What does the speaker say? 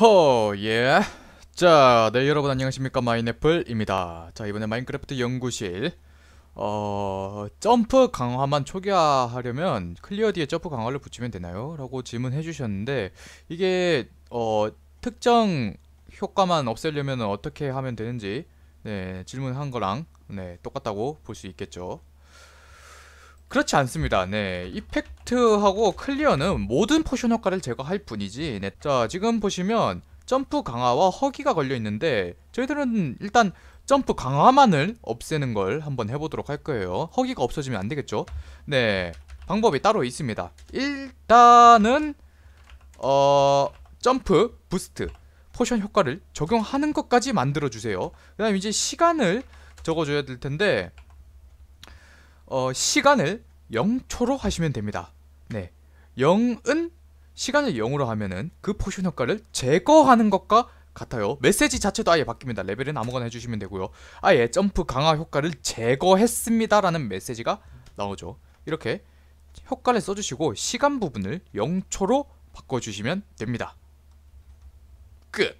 허, 예. 자, 네, 여러분 안녕하십니까. 마인애플입니다. 자, 이번에 마인크래프트 연구실. 어, 점프 강화만 초기화하려면 클리어 뒤에 점프 강화를 붙이면 되나요? 라고 질문해 주셨는데, 이게, 어, 특정 효과만 없애려면 어떻게 하면 되는지, 네, 질문한 거랑, 네, 똑같다고 볼 수 있겠죠. 그렇지 않습니다. 네, 이펙트하고 클리어는 모든 포션 효과를 제거할 뿐이지 네. 자, 지금 보시면 점프 강화와 허기가 걸려있는데 저희들은 일단 점프 강화만을 없애는 걸 한번 해보도록 할 거예요 허기가 없어지면 안되겠죠 네 방법이 따로 있습니다 일단은 어... 점프 부스트 포션 효과를 적용하는 것까지 만들어주세요 그 다음 이제 시간을 적어줘야 될 텐데 어, 시간을 0초로 하시면 됩니다. 네, 0은 시간을 0으로 하면은 그 포션 효과를 제거하는 것과 같아요. 메시지 자체도 아예 바뀝니다. 레벨은 아무거나 해주시면 되고요. 아예 점프 강화 효과를 제거했습니다라는 메시지가 나오죠. 이렇게 효과를 써주시고 시간 부분을 0초로 바꿔주시면 됩니다. 끝!